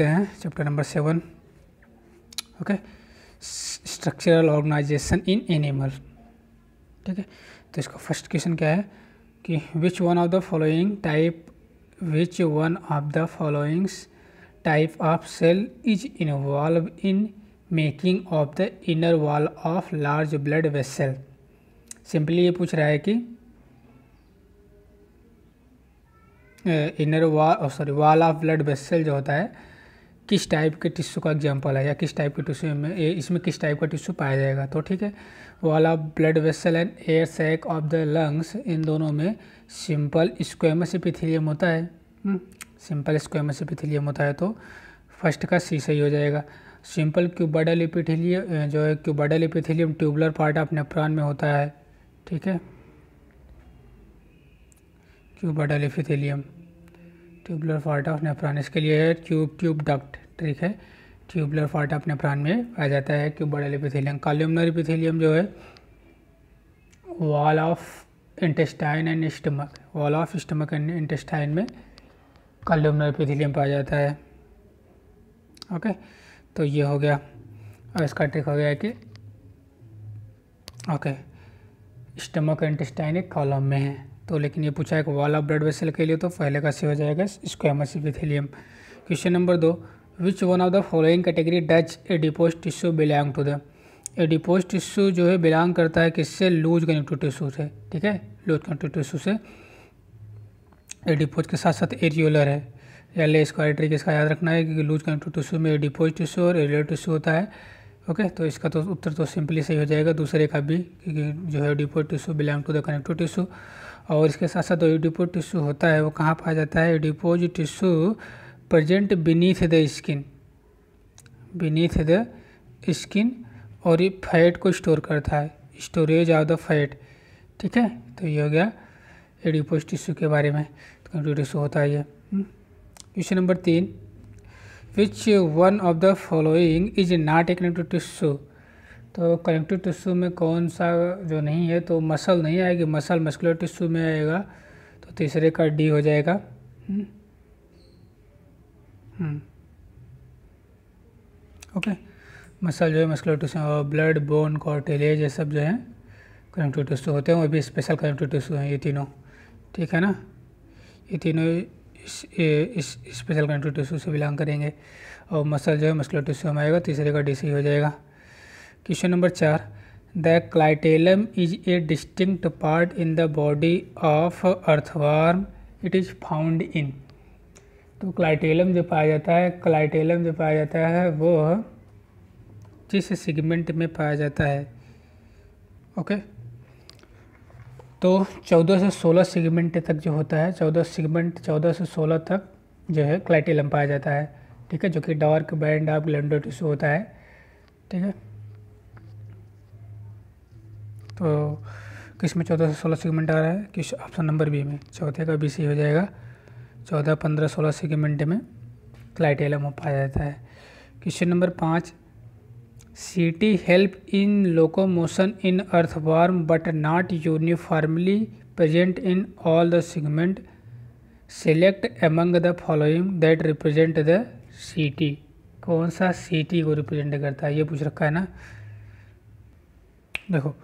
करते हैं chapter number seven okay structural organisation in animal ठीक है तो इसका फर्स्ट क्वेश्चन क्या है कि which one of the following type which one of the followings type of cell is involve in making of the inner wall of large blood vessel simply ये पूछ रहा है कि inner wall sorry wall of blood vessel जो होता है किस type के टिश्यू का एग्जाम्पल है या किस टाइप के टिश्यू में इसमें किस टाइप का टिश्यू पाया जाएगा तो ठीक है वाला blood vessel and air sac of the lungs इन दोनों में सिंपल स्क्वेमस एपिथेलियम होता है सिंपल स्क्वेमस एपिथेलियम होता है तो फर्स्ट का सी सही हो जाएगा सिंपल क्यूबडल एपिथेलियम जो है cuboidal epithelium tubular part of nephron में होता है ठीक है cuboidal epithelium tubular part of nephron इसके लिए है ट्यूब ट्यूब डक्ट ठीक है ट्यूबलर फॉल्ट अपने प्राण में आ जाता है क्यूबल एलिपिथेलियम काल्यूमनर एपिथेलियम जो है wall of intestine and stomach wall of stomach and intestine में कल्यूमनर एपिथेलियम पाया जाता है ओके तो ये हो गया और इसका ट्रिक हो गया कि ओके स्टमक इंटेस्टाइन एक कॉलम में है तो लेकिन ये पूछा है कि वॉल ऑफ ब्लड वेसल के लिए तो पहले का से हो जाएगा स्क्वेमस एपिथेलियम क्वेश्चन नंबर दो which one of the following category does adipose tissue belong to the adipose tissue जो है बिलोंग करता है किससे लूज कनेक्टिव टिश्यू से ठीक है लूज कनेक्टिव टिश्यू से एडिपोज के साथ साथ एरियोलर है या लेस क्वालिटी इसका याद रखना है क्योंकि लूज कनेक्टिव टिश्यू में एडिपोज टिश्यू और एरियोलर टिश्यू होता है ओके तो इसका तो उत्तर तो सिंपली सही हो जाएगा दूसरे का भी क्योंकि जो है adipose tissue belong to the connective tissue और इसके साथ साथ जो एडिपोज टिश्यू होता है वो कहाँ पाया जाता है adipose tissue present beneath the skin beneath the skin और ये फैट को स्टोर करता है स्टोरेज ऑफ द फैट ठीक है तो ये हो गया एडिपोज टिश्यू के बारे में तो कंप्यूटर टिश्यू होता है ये क्वेश्चन हम्म। नंबर तीन which one of the following is not a connective tissue तो कनेक्टिव टिश्यू में कौन सा जो नहीं है तो मसल नहीं आएगी मसल मस्कुलर टिश्यू में आएगा तो तीसरे का डी हो जाएगा हुँ? हम्म। Okay hmm. मसल जो है मस्कुलर और ब्लड बोन कॉर्टिलेज ये सब जो है कनेक्टिव टिश्यू होते हैं वो भी स्पेशल कनेक्टिव टिश्यू हैं ये तीनों ठीक है ना ये तीनों इस इस स्पेशल कनेक्टिव टिश्यू से बिलोंग करेंगे और मसल जो है मस्कुलर टिश्यू में आएगा तीसरे का डिस हो जाएगा क्वेश्चन नंबर चार the clitellum is a distinct part in the body of earthworm it is found in तो क्लाइटेलम जो पाया जाता है क्लाइटेलम जो पाया जाता है वो जिस सिगमेंट में पाया जाता है ओके तो 14 से 16 सिगमेंट तक जो होता है 14 सिगमेंट 14 से 16 तक जो है क्लाइटेलम पाया जाता है ठीक है जो कि dark band of glandular tissue होता है ठीक है तो किस में चौदह से सोलह सेगमेंट आ रहा है किस ऑप्शन नंबर बी में चौथे का बी सी हो जाएगा चौदह पंद्रह सोलह सेगमेंट में क्लाइटेलम हो पाया जाता है क्वेश्चन नंबर पाँच setae help in locomotion in earthworm but not uniformly present in all the segment select among the following that represent the setae कौन सा सिटी को रिप्रेजेंट करता है ये पूछ रखा है ना देखो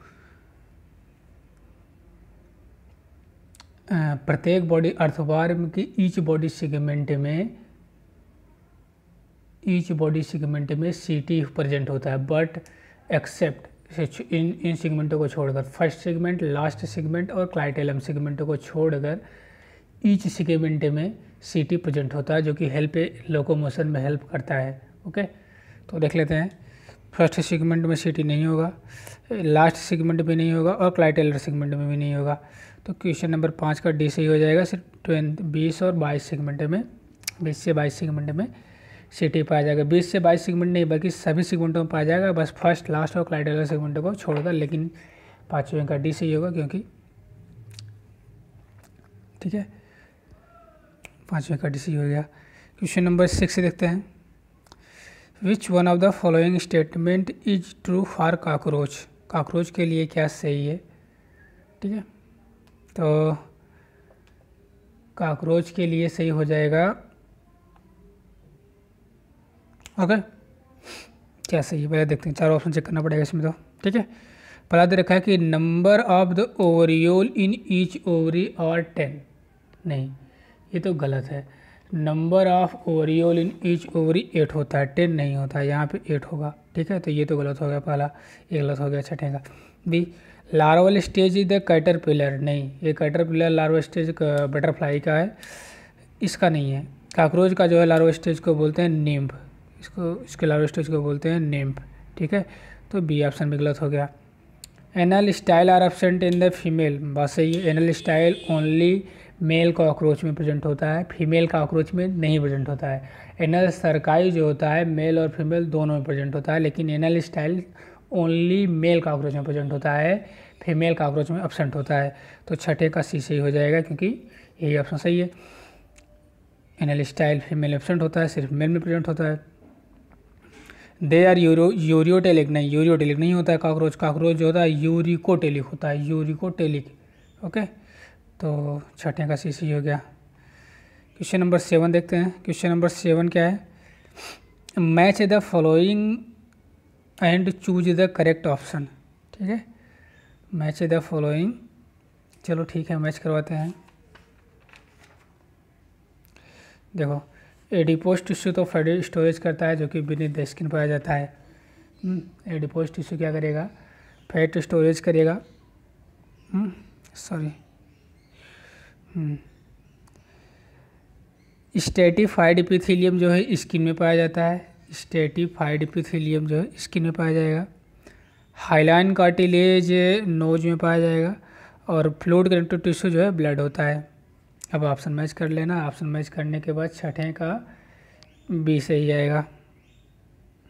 प्रत्येक बॉडी अर्थवार की ईच बॉडी सेगमेंट में ईच बॉडी सेगमेंट में सी टी प्रेजेंट होता है बट एक्सेप्ट इन इन सेगमेंटों को छोड़कर फर्स्ट सेगमेंट लास्ट सेगमेंट और क्लाइटेलम सेगमेंटों को छोड़कर ईच सेगमेंट में सी टी प्रेजेंट होता है जो कि हेल्प लोकोमोशन में हेल्प करता है ओके तो देख लेते हैं फर्स्ट सेगमेंट में सी टी नहीं होगा लास्ट सेगमेंट में नहीं होगा और क्लाइटेलर सेगमेंट में भी नहीं होगा तो क्वेश्चन नंबर पाँच का डी सही हो जाएगा सिर्फ ट्वेंथ बीस और बाईस सेगमेंट में बीस से बाईस सेगमेंट में सी टी पाया जाएगा बीस से बाईस सेगमेंट नहीं बल्कि सभी सेगमेंटों में पाया जाएगा बस फर्स्ट लास्ट और क्लाइटेलर सेगमेंट को छोड़कर लेकिन पाँचवें का डी सही होगा क्योंकि ठीक है पाँचवें का डी सही हो गया क्वेश्चन नंबर सिक्स देखते हैं which one of the following statement is true for cockroach cockroach के लिए क्या सही है ठीक है तो काकरोच के लिए सही हो जाएगा ओके क्या सही है पहले देखते हैं चार ऑप्शन चेक करना पड़ेगा इसमें तो ठीक है पहला दे रखा है कि number of the ovariole in each ovary और टेन नहीं ये तो गलत है number of ovariole in each ovary eight होता है टेन नहीं होता है यहाँ पे एट होगा ठीक है तो ये तो गलत हो गया पहला ये गलत हो गया छठे का B larval stage is the caterpillar नहीं ये caterpillar larval stage butterfly का है इसका नहीं है काकरोच का जो है लार्वल स्टेज को बोलते हैं नीम्फ इसको इसके लार्वल स्टेज को बोलते हैं निम्ब ठीक है तो बी ऑप्शन भी गलत हो गया anal style are absent in the female बस ये anal style only male cockroach में प्रेजेंट होता है फीमेल कॉकरोच में नहीं प्रेजेंट होता है एनल सरकाई जो होता है मेल और फीमेल दोनों में प्रेजेंट होता है लेकिन anal style only male cockroach में प्रेजेंट होता है फीमेल कॉकरोच में अपसेंट होता है तो छठे का सी सही हो जाएगा क्योंकि यही ऑप्शन सही है एनल स्टाइल फीमेल एबसेंट होता है सिर्फ मेल में प्रेजेंट होता है दे आर यूरो यूरियोटेलिक नहीं यूरियोटेलिक नहीं होता है काक्रोच काकरोच जो होता है यूरिकोटेलिक होता है यूरिकोटेलिक ओके okay? तो छठे का सी सी हो गया क्वेश्चन नंबर सेवन देखते हैं क्वेश्चन नंबर सेवन क्या है match the following and choose the correct option ठीक है मैच द फॉलोइंग चलो ठीक है मैच करवाते हैं देखो एडिपोज टिश्यू तो फेड स्टोरेज करता है जो कि बिनी द स्किन पाया जाता है हम्म, एडिपोज टिश्यू क्या करेगा फैट स्टोरेज करेगा sorry hmm, stratified epithelium hmm. जो है स्किन में पाया जाता है स्टेटिफाइड पिथिलियम जो है स्किन में पाया जाएगा हाईलाइन कार्टिलेज नोज में पाया जाएगा और फ्लूड कनेक्टिव टिश्यू जो है ब्लड होता है अब ऑप्शन मैच कर लेना ऑप्शन मैच करने के बाद छठे का बी सही आएगा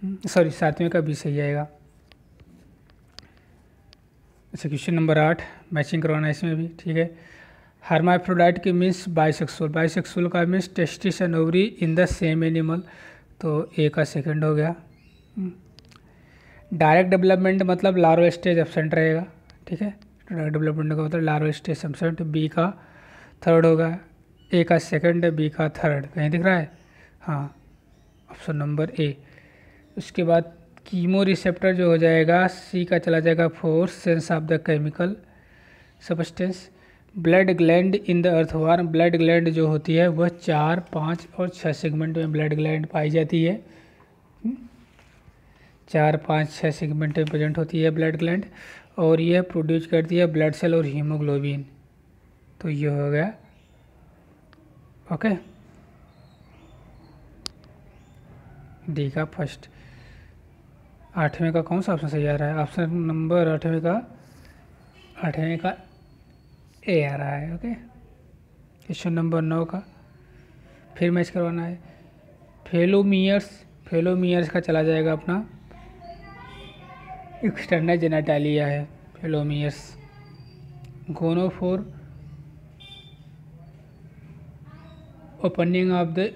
सॉरी हम्म, सातवें का बी सही आएगा अच्छा क्वेश्चन नंबर आठ मैचिंग करवाना है इसमें भी ठीक है हर्माफ्रोडाइट की मीन्स बाइसेक्सुअल बाइसेक्सुअल का means testis and ovary in the same animal तो ए का सेकंड हो गया डायरेक्ट हम्म। डेवलपमेंट मतलब लार्वल स्टेज एबसेंट रहेगा ठीक है डायरेक्ट तो डेवलपमेंट का मतलब लार्वल स्टेज एबसेंट बी का थर्ड होगा ए का सेकंड है बी का थर्ड कहीं दिख रहा है हाँ ऑप्शन नंबर ए उसके बाद कीमो रिसेप्टर जो हो जाएगा सी का चला जाएगा four sense of the chemical substance blood gland in the earthworm blood gland जो होती है वह चार पाँच और छः सेगमेंट में ब्लड ग्लैंड पाई जाती है चार पाँच छः सेगमेंट में प्रेजेंट होती है ब्लड ग्लैंड और यह प्रोड्यूस करती है ब्लड सेल और हीमोग्लोबिन तो ये हो गया ओके डी का फर्स्ट आठवें का कौन सा ऑप्शन सही आ रहा है ऑप्शन नंबर आठवें का आठवें का ए आ रहा है ओके क्वेश्चन नंबर नौ का फिर मैच करवाना है फेलोमियर्स फेलोमियर्स का चला जाएगा अपना एक्सटर्नल जेनाटालिया है phallomeres gonophore opening of the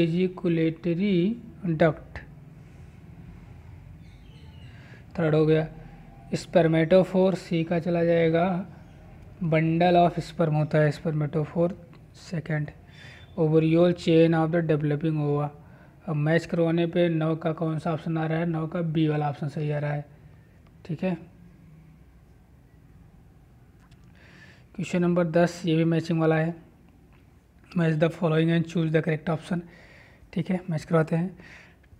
ejaculatory duct third हो गया स्पर्मेटोफोर सी का चला जाएगा बंडल ऑफ स्पर्म होता है spermatophore second ovariole chain of the developing ova अब मैच करवाने पे नौ का कौन सा ऑप्शन आ रहा है नौ का बी वाला ऑप्शन सही आ रहा है ठीक है क्वेश्चन नंबर दस ये भी मैचिंग वाला है match the following and choose the correct option ठीक है मैच करवाते हैं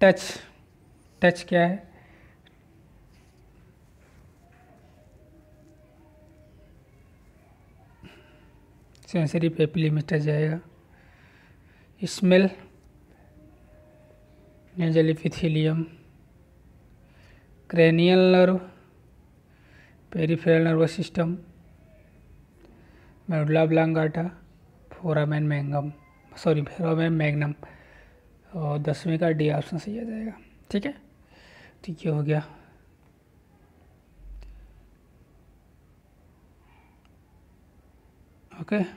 टच टच क्या है सेंसरी पेपली मिटा जाएगा smell nasal epithelium cranial nerve peripheral nervous system medulla oblongata foramen magnum sorry foramen magnum और दसवीं का डी ऑप्शन सही आ जाएगा ठीक है ठीक तो है हो गया okay